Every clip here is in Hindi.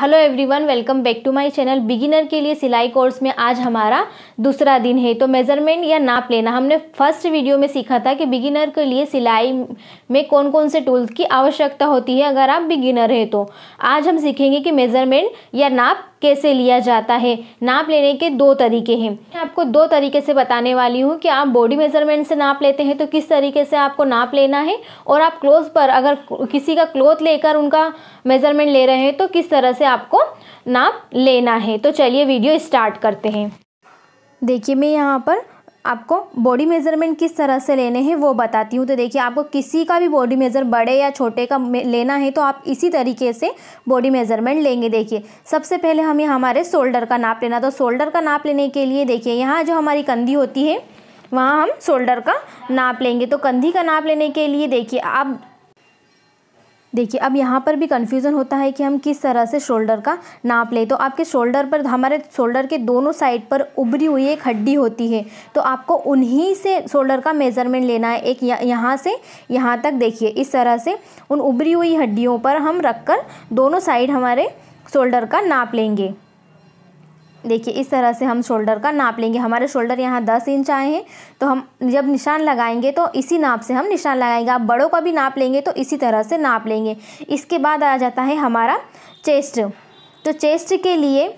hello everyone welcome back to my channel beginner के लिए सिलाई कोर्स में आज हमारा दूसरा दिन है तो मेज़रमेंट या नाप लेना हमने फर्स्ट वीडियो में सीखा था कि बिगिनर के लिए सिलाई में कौन कौन से टूल्स की आवश्यकता होती है अगर आप बिगिनर हैं तो आज हम सीखेंगे कि मेज़रमेंट या नाप कैसे लिया जाता है नाप लेने के दो तरीके हैं मैं आपको दो तरीके से बताने वाली हूँ कि आप बॉडी मेजरमेंट से नाप लेते हैं तो किस तरीके से आपको नाप लेना है और आप क्लोथ पर अगर किसी का क्लोथ लेकर उनका मेजरमेंट ले रहे हैं तो किस तरह से आपको नाप लेना है तो चलिए वीडियो स्टार्ट करते हैं देखिए मैं यहाँ पर आपको बॉडी मेज़रमेंट किस तरह से लेने हैं वो बताती हूँ तो देखिए आपको किसी का भी बॉडी मेज़र बड़े या छोटे का लेना है तो आप इसी तरीके से बॉडी मेज़रमेंट लेंगे देखिए सबसे पहले हमें हमारे शोल्डर का नाप लेना तो शोल्डर का नाप लेने के लिए देखिए यहाँ जो हमारी कंधी होती है वहाँ हम शोल्डर का नाप लेंगे तो कंधी का नाप लेने के लिए देखिए आप देखिए अब यहाँ पर भी कन्फ्यूज़न होता है कि हम किस तरह से शोल्डर का नाप लें तो आपके शोल्डर पर हमारे शोल्डर के दोनों साइड पर उभरी हुई एक हड्डी होती है तो आपको उन्हीं से शोल्डर का मेज़रमेंट लेना है एक यहाँ से यहाँ तक देखिए इस तरह से उन उभरी हुई हड्डियों पर हम रख कर दोनों साइड हमारे शोल्डर का नाप लेंगे देखिए इस तरह से हम शोल्डर का नाप लेंगे हमारे शोल्डर यहाँ दस इंच आए हैं तो हम जब निशान लगाएंगे तो इसी नाप से हम निशान लगाएंगे आप बड़ों का भी नाप लेंगे तो इसी तरह से नाप लेंगे इसके बाद आ जाता है हमारा चेस्ट तो चेस्ट के लिए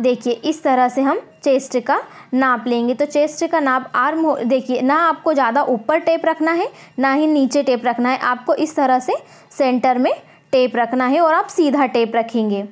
देखिए इस तरह से हम चेस्ट का नाप लेंगे तो चेस्ट का नाप आर्म हो देखिए ना आपको ज़्यादा ऊपर टेप रखना है ना ही नीचे टेप रखना है आपको इस तरह से सेंटर में टेप रखना है और आप सीधा टेप रखेंगे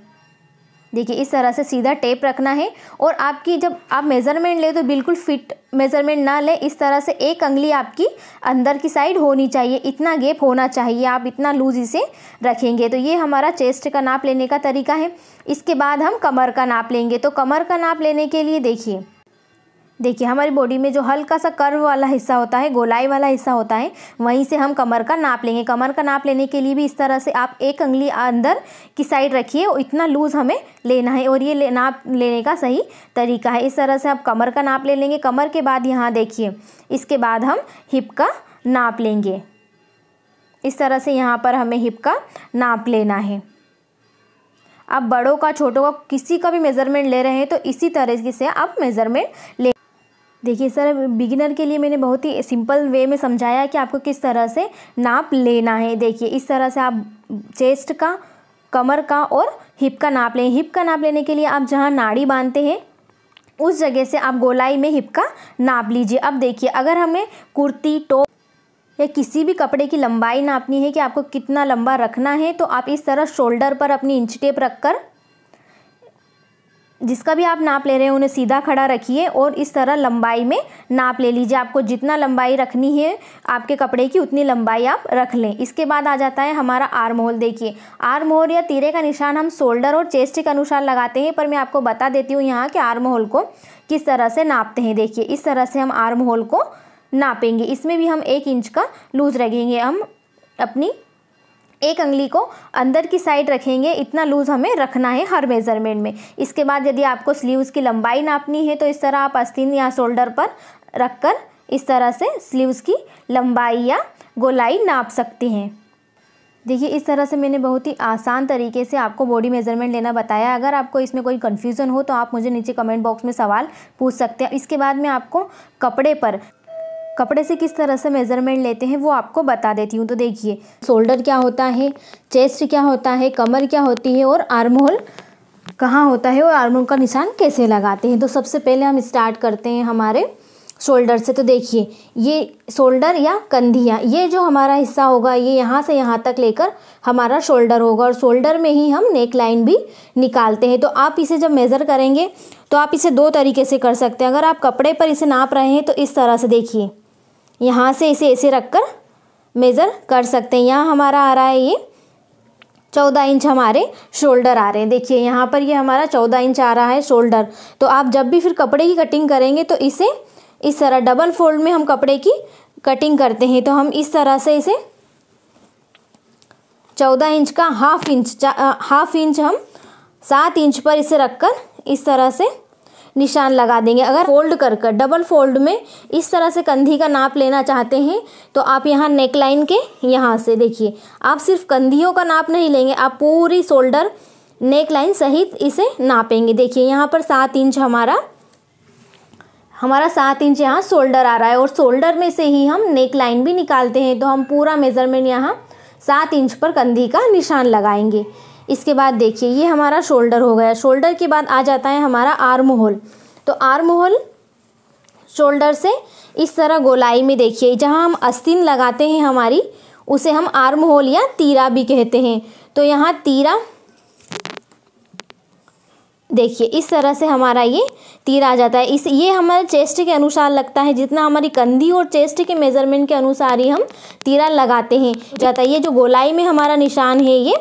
देखिए इस तरह से सीधा टेप रखना है और आपकी जब आप मेज़रमेंट ले तो बिल्कुल फिट मेज़रमेंट ना ले इस तरह से एक अंगली आपकी अंदर की साइड होनी चाहिए इतना गेप होना चाहिए आप इतना लूज इसे रखेंगे तो ये हमारा चेस्ट का नाप लेने का तरीका है इसके बाद हम कमर का नाप लेंगे तो कमर का नाप लेने के लिए देखिए देखिए हमारी बॉडी में जो हल्का सा कर्व वाला हिस्सा होता है गोलाई वाला हिस्सा होता है वहीं से हम कमर का नाप लेंगे कमर का नाप लेने के लिए भी इस तरह से आप एक अंगली अंदर की साइड रखिए और इतना लूज़ हमें लेना है और ये ले, नाप लेने का सही तरीका है इस तरह से आप कमर का नाप ले लेंगे कमर के बाद यहाँ देखिए इसके बाद हम हिप का नाप लेंगे इस तरह से यहाँ पर हमें हिप का नाप लेना है आप बड़ों का छोटों का किसी का भी मेज़रमेंट ले रहे हैं तो इसी तरीके से आप मेज़रमेंट ले देखिए सर बिगिनर के लिए मैंने बहुत ही सिंपल वे में समझाया कि आपको किस तरह से नाप लेना है देखिए इस तरह से आप चेस्ट का कमर का और हिप का नाप लें हिप का नाप लेने के लिए आप जहाँ नाड़ी बांधते हैं उस जगह से आप गोलाई में हिप का नाप लीजिए अब देखिए अगर हमें कुर्ती टॉप या किसी भी कपड़े की लंबाई नापनी है कि आपको कितना लंबा रखना है तो आप इस तरह शोल्डर पर अपनी इंच टेप रख कर जिसका भी आप नाप ले रहे हैं उन्हें सीधा खड़ा रखिए और इस तरह लंबाई में नाप ले लीजिए आपको जितना लंबाई रखनी है आपके कपड़े की उतनी लंबाई आप रख लें इसके बाद आ जाता है हमारा आर्म होल देखिए आर्म होल या तीरे का निशान हम शोल्डर और चेस्ट के अनुसार लगाते हैं पर मैं आपको बता देती हूँ यहाँ के आर्म होल को किस तरह से नापते हैं देखिए इस तरह से हम आर्म होल को नापेंगे इसमें भी हम एक इंच का लूज़ रखेंगे हम अपनी एक अंगली को अंदर की साइड रखेंगे इतना लूज़ हमें रखना है हर मेज़रमेंट में इसके बाद यदि आपको स्लीव्स की लंबाई नापनी है तो इस तरह आप आस्तीन या शोल्डर पर रखकर इस तरह से स्लीव्स की लंबाई या गोलाई नाप सकती हैं देखिए इस तरह से मैंने बहुत ही आसान तरीके से आपको बॉडी मेजरमेंट लेना बताया अगर आपको इसमें कोई कन्फ्यूज़न हो तो आप मुझे नीचे कमेंट बॉक्स में सवाल पूछ सकते हैं इसके बाद मैं आपको कपड़े पर कपड़े से किस तरह से मेज़रमेंट लेते हैं वो आपको बता देती हूँ तो देखिए शोल्डर क्या होता है चेस्ट क्या होता है कमर क्या होती है और आर्म होल कहाँ होता है और आर्म होल का निशान कैसे लगाते हैं तो सबसे पहले हम स्टार्ट करते हैं हमारे शोल्डर से तो देखिए ये शोल्डर या कंधिया ये जो हमारा हिस्सा होगा ये यहाँ से यहाँ तक लेकर हमारा शोल्डर होगा और शोल्डर में ही हम नेक लाइन भी निकालते हैं तो आप इसे जब मेज़र करेंगे तो आप इसे दो तरीके से कर सकते हैं अगर आप कपड़े पर इसे नाप रहे हैं तो इस तरह से देखिए यहाँ से इसे ऐसे रख कर मेज़र कर सकते हैं यहाँ हमारा आ रहा है ये चौदह इंच हमारे शोल्डर आ रहे हैं देखिए यहाँ पर ये हमारा चौदह इंच आ रहा है शोल्डर तो आप जब भी फिर कपड़े की कटिंग करेंगे तो इसे इस तरह डबल फोल्ड में हम कपड़े की कटिंग करते हैं तो हम इस तरह से इसे चौदह इंच का हाफ इंच हाफ इंच हम सात इंच पर इसे रखकर इस तरह से निशान लगा देंगे अगर फोल्ड कर कर डबल फोल्ड में इस तरह से कंधी का नाप लेना चाहते हैं तो आप यहाँ नेक लाइन के यहाँ से देखिए आप सिर्फ कंधियों का नाप नहीं लेंगे आप पूरी शोल्डर नेक लाइन सहित इसे नापेंगे देखिए यहाँ पर सात इंच हमारा हमारा सात इंच यहाँ शोल्डर आ रहा है और शोल्डर में से ही हम नेक लाइन भी निकालते हैं तो हम पूरा मेज़रमेंट यहाँ सात इंच पर कंधी का निशान लगाएंगे इसके बाद देखिए ये हमारा शोल्डर हो गया शोल्डर के बाद आ जाता है हमारा आर्म होल तो आर्म होल शोल्डर से इस तरह गोलाई में देखिए जहाँ हम अस्तिन लगाते हैं हमारी उसे हम आर्म होल या तीरा भी कहते हैं तो यहाँ तीरा देखिए इस तरह से हमारा ये तीर आ जाता है इस ये हमारे चेस्ट के अनुसार लगता है जितना हमारी कंधी और चेस्ट के मेजरमेंट के अनुसार ही हम तीरा लगाते हैं जाता है ये जो गोलाई में हमारा निशान है ये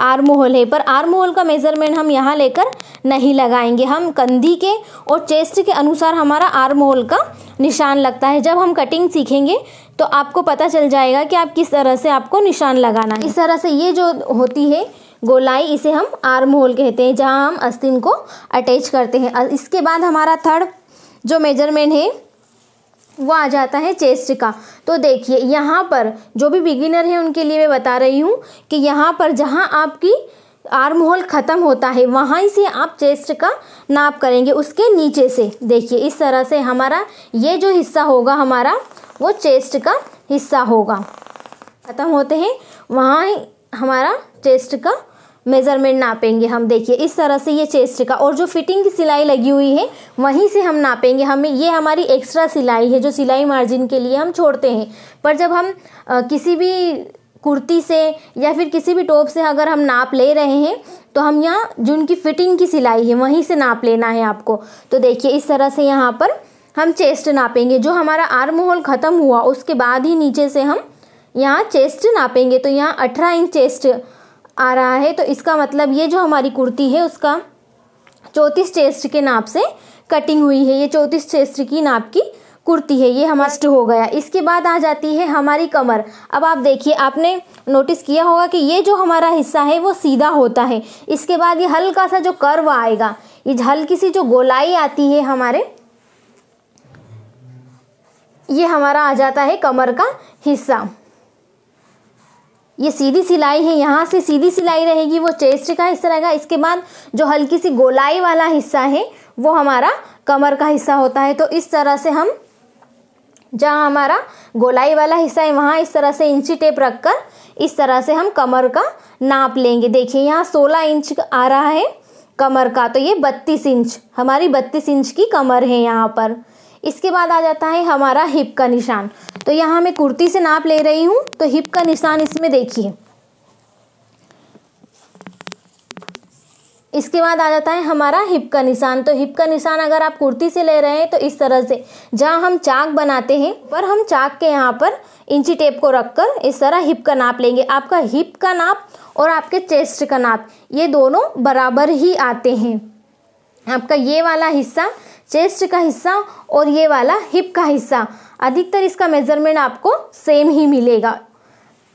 आर्म होल है पर आर्म होल का मेज़रमेंट हम यहाँ लेकर नहीं लगाएंगे हम कंधी के और चेस्ट के अनुसार हमारा आर्म होल का निशान लगता है जब हम कटिंग सीखेंगे तो आपको पता चल जाएगा कि आप किस तरह से आपको निशान लगाना है इस तरह से ये जो होती है गोलाई इसे हम आर्म होल कहते हैं जहाँ हम अस्तिन को अटैच करते हैं इसके बाद हमारा थर्ड जो मेजरमेंट है वो आ जाता है चेस्ट का तो देखिए यहाँ पर जो भी बिगिनर है उनके लिए मैं बता रही हूँ कि यहाँ पर जहाँ आपकी आर्म होल ख़त्म होता है वहाँ से आप चेस्ट का नाप करेंगे उसके नीचे से देखिए इस तरह से हमारा ये जो हिस्सा होगा हमारा वो चेस्ट का हिस्सा होगा ख़त्म होते हैं वहाँ हमारा चेस्ट का मेज़रमेंट नापेंगे हम देखिए इस तरह से ये चेस्ट का और जो फिटिंग की सिलाई लगी हुई है वहीं से हम नापेंगे हमें ये हमारी एक्स्ट्रा सिलाई है जो सिलाई मार्जिन के लिए हम छोड़ते हैं पर जब हम आ, किसी भी कुर्ती से या फिर किसी भी टॉप से अगर हम नाप ले रहे हैं तो हम यहाँ जो उनकी फ़िटिंग की सिलाई है वहीं से नाप लेना है आपको तो देखिए इस तरह से यहाँ पर हम चेस्ट नापेंगे जो हमारा आर्म होल ख़त्म हुआ उसके बाद ही नीचे से हम यहाँ चेस्ट नापेंगे तो यहाँ अठारह इंच चेस्ट आ रहा है तो इसका मतलब ये जो हमारी कुर्ती है उसका चौंतीस चेस्ट के नाप से कटिंग हुई है ये चौंतीस चेस्ट की नाप की कुर्ती है ये हमारा हो गया इसके बाद आ जाती है हमारी कमर अब आप देखिए आपने नोटिस किया होगा कि ये जो हमारा हिस्सा है वो सीधा होता है इसके बाद ये हल्का सा जो कर्व आएगा ये हल्की सी जो गोलाई आती है हमारे ये हमारा आ जाता है कमर का हिस्सा ये सीधी सिलाई है यहाँ से सीधी सिलाई रहेगी वो चेस्ट का हिस्सा रहेगा इसके बाद जो हल्की सी गोलाई वाला हिस्सा है वो हमारा कमर का हिस्सा होता है तो इस तरह से हम जहाँ हमारा गोलाई वाला हिस्सा है वहाँ इस तरह से इंची टेप रखकर इस तरह से हम कमर का नाप लेंगे देखिए यहाँ सोलह इंच आ रहा है कमर का तो ये बत्तीस इंच हमारी बत्तीस इंच की कमर है यहाँ पर इसके बाद आ जाता है हमारा हिप का निशान तो यहाँ मैं कुर्ती से नाप ले रही हूँ तो हिप का निशान इसमें देखिए इसके बाद आ जाता है हमारा हिप का निशान तो हिप का निशान अगर आप कुर्ती से ले रहे हैं तो इस तरह से जहाँ हम चाक बनाते हैं पर हम चाक के यहाँ पर इंची टेप को रखकर इस तरह हिप का नाप लेंगे आपका हिप का नाप और आपके चेस्ट का नाप ये दोनों बराबर ही आते हैं आपका ये वाला हिस्सा चेस्ट का हिस्सा और ये वाला हिप का हिस्सा अधिकतर इसका मेजरमेंट आपको सेम ही मिलेगा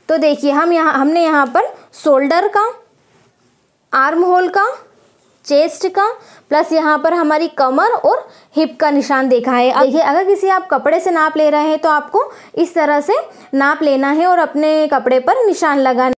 तो देखिए हम यहाँ हमने यहाँ पर शोल्डर का आर्म होल का चेस्ट का प्लस यहाँ पर हमारी कमर और हिप का निशान देखा है देखिए अगर किसी आप कपड़े से नाप ले रहे हैं तो आपको इस तरह से नाप लेना है और अपने कपड़े पर निशान लगाना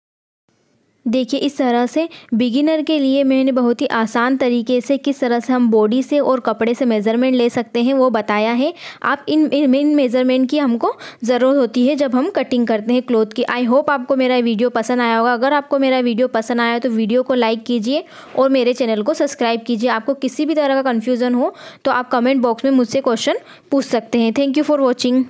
देखिए इस तरह से बिगिनर के लिए मैंने बहुत ही आसान तरीके से किस तरह से हम बॉडी से और कपड़े से मेज़रमेंट ले सकते हैं वो बताया है आप इन इन मेज़रमेंट की हमको ज़रूरत होती है जब हम कटिंग करते हैं क्लोथ की आई होप आपको मेरा वीडियो पसंद आया होगा अगर आपको मेरा वीडियो पसंद आया तो वीडियो को लाइक कीजिए और मेरे चैनल को सब्सक्राइब कीजिए आपको किसी भी तरह का कन्फ्यूज़न हो तो आप कमेंट बॉक्स में मुझसे क्वेश्चन पूछ सकते हैं थैंक यू फॉर वॉचिंग